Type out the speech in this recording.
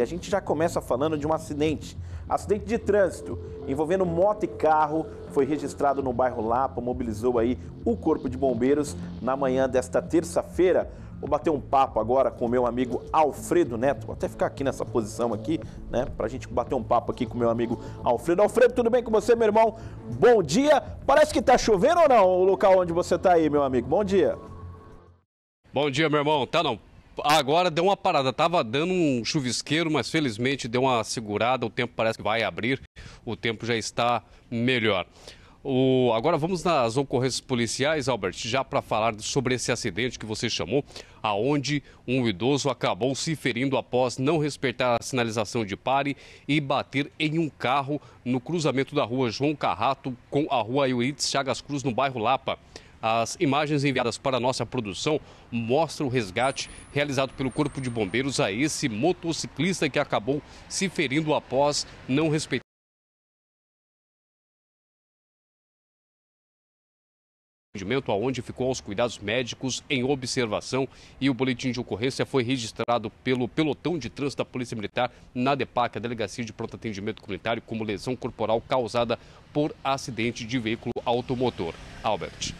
A gente já começa falando de um acidente, acidente de trânsito envolvendo moto e carro, foi registrado no bairro Lapa, mobilizou aí o corpo de bombeiros na manhã desta terça-feira. Vou bater um papo agora com o meu amigo Alfredo Neto. Vou até ficar aqui nessa posição aqui, né, pra gente bater um papo aqui com o meu amigo Alfredo. Alfredo, tudo bem com você, meu irmão? Bom dia. Parece que tá chovendo ou não o local onde você tá aí, meu amigo? Bom dia. Bom dia, meu irmão. Tá não? Agora deu uma parada, tava dando um chuvisqueiro, mas felizmente deu uma segurada, o tempo parece que vai abrir, o tempo já está melhor. O... Agora vamos nas ocorrências policiais, Albert, já para falar sobre esse acidente que você chamou, aonde um idoso acabou se ferindo após não respeitar a sinalização de pare e bater em um carro no cruzamento da rua João Carrato com a rua Euridice Chagas Cruz, no bairro Lapa. As imagens enviadas para a nossa produção mostram o resgate realizado pelo Corpo de Bombeiros a esse motociclista que acabou se ferindo após não respeitar. atendimento onde ficou aos cuidados médicos em observação e o boletim de ocorrência foi registrado pelo pelotão de trânsito da Polícia Militar na DEPAC, a Delegacia de Pronto Atendimento Comunitário, como lesão corporal causada por acidente de veículo automotor. Albert.